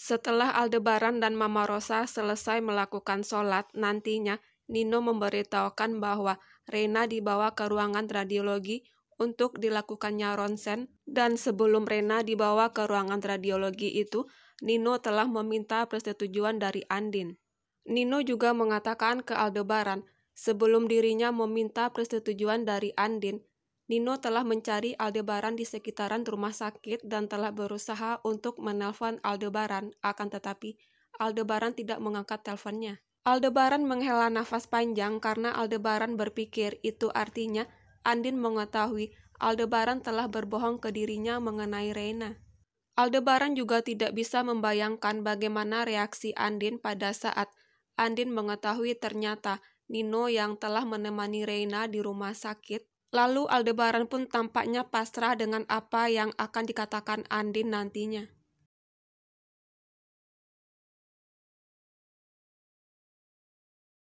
Setelah Aldebaran dan Mama Rosa selesai melakukan sholat, nantinya Nino memberitahukan bahwa Rena dibawa ke ruangan radiologi untuk dilakukannya ronsen dan sebelum Rena dibawa ke ruangan radiologi itu, Nino telah meminta persetujuan dari Andin. Nino juga mengatakan ke Aldebaran sebelum dirinya meminta persetujuan dari Andin, Nino telah mencari Aldebaran di sekitaran rumah sakit dan telah berusaha untuk menelpon Aldebaran, akan tetapi Aldebaran tidak mengangkat teleponnya. Aldebaran menghela nafas panjang karena Aldebaran berpikir itu artinya Andin mengetahui Aldebaran telah berbohong ke dirinya mengenai Reina. Aldebaran juga tidak bisa membayangkan bagaimana reaksi Andin pada saat Andin mengetahui ternyata Nino yang telah menemani Reina di rumah sakit Lalu Aldebaran pun tampaknya pasrah dengan apa yang akan dikatakan Andin nantinya.